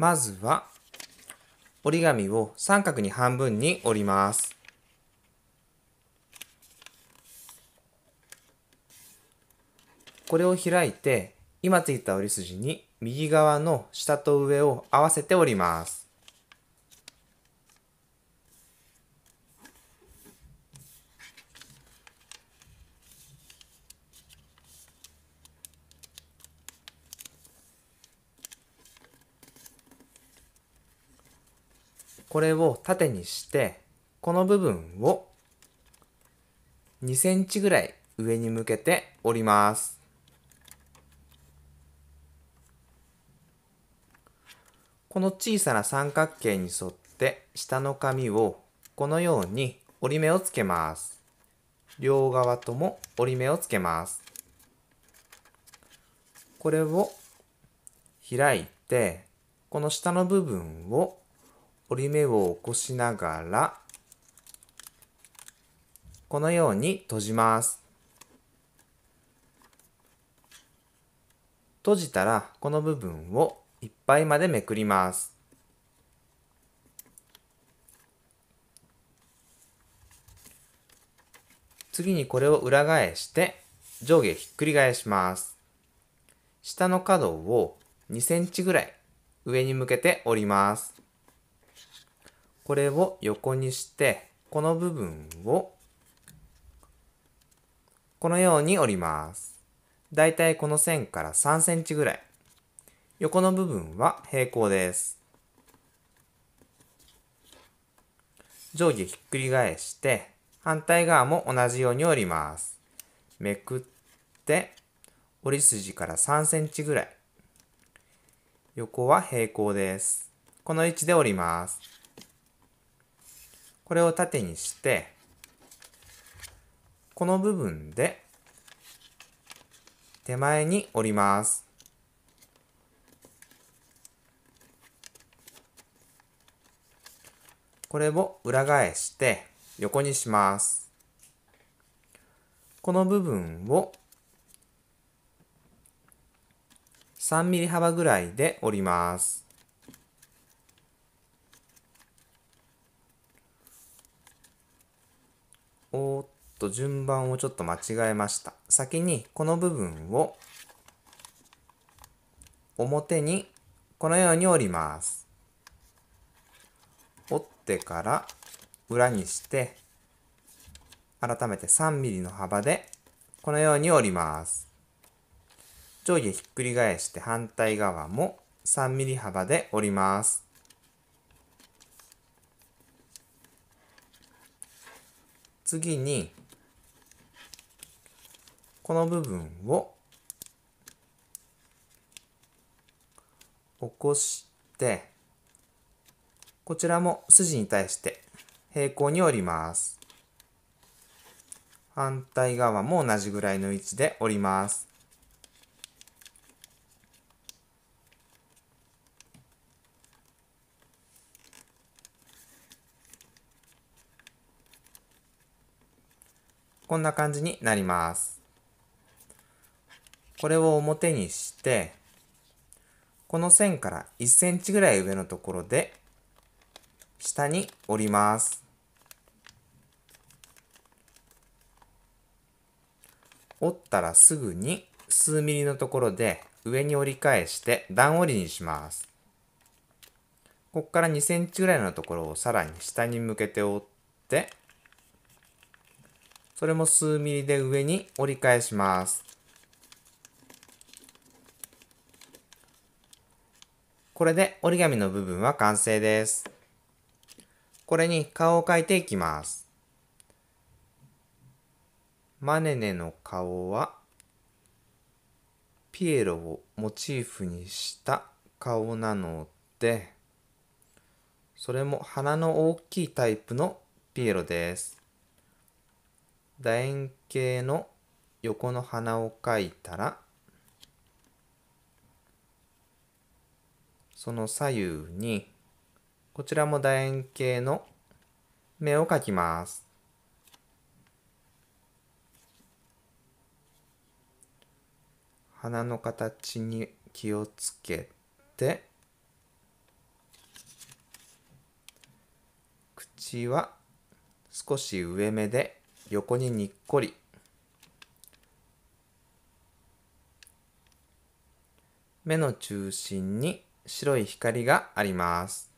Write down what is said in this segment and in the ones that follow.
まずは折り紙を三角に半分に折ります。これを開いて今ついた折り筋に右側の下と上を合わせて折ります。これを縦にしてこの部分を2センチぐらい上に向けて折りますこの小さな三角形に沿って下の紙をこのように折り目をつけます両側とも折り目をつけますこれを開いてこの下の部分を折り目を起こしながら、このように閉じます。閉じたら、この部分をいっぱいまでめくります。次にこれを裏返して上下ひっくり返します。下の角を2センチぐらい上に向けて折ります。これを横にして、この部分を、このように折ります。だいたいこの線から3センチぐらい。横の部分は平行です。上下ひっくり返して、反対側も同じように折ります。めくって、折り筋から3センチぐらい。横は平行です。この位置で折ります。これを縦にして、この部分で手前に折ります。これを裏返して横にします。この部分を3ミリ幅ぐらいで折ります。と順番をちょっと間違えました。先にこの部分を表にこのように折ります。折ってから裏にして改めて 3mm の幅でこのように折ります。上下ひっくり返して反対側も 3mm 幅で折ります。次にこの部分を起こしてこちらも筋に対して平行に折ります反対側も同じぐらいの位置で折りますこんな感じになります。これを表にしてこの線から1センチぐらい上のところで下に折ります折ったらすぐに数ミリのところで上に折り返して段折りにしますここから2センチぐらいのところをさらに下に向けて折ってそれも数ミリで上に折り返しますこれで折り紙の部分は完成です。これに顔を描いていきます。マネネの顔はピエロをモチーフにした顔なのでそれも鼻の大きいタイプのピエロです。楕円形の横の鼻を描いたらその左右に、こちらも楕円形の目を描きます。鼻の形に気をつけて、口は少し上目で横ににっこり。目の中心に白い光があります。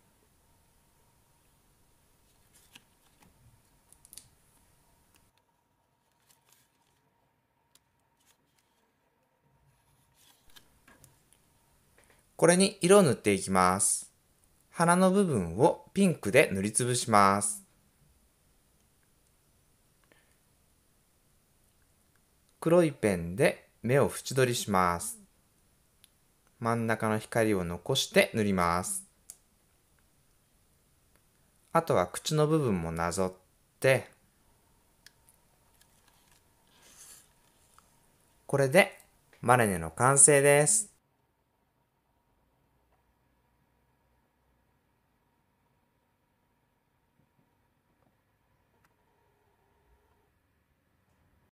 これに色を塗っていきます。鼻の部分をピンクで塗りつぶします。黒いペンで目を縁取りします。真ん中の光を残して塗ります。あとは口の部分もなぞって、これでマルネの完成です。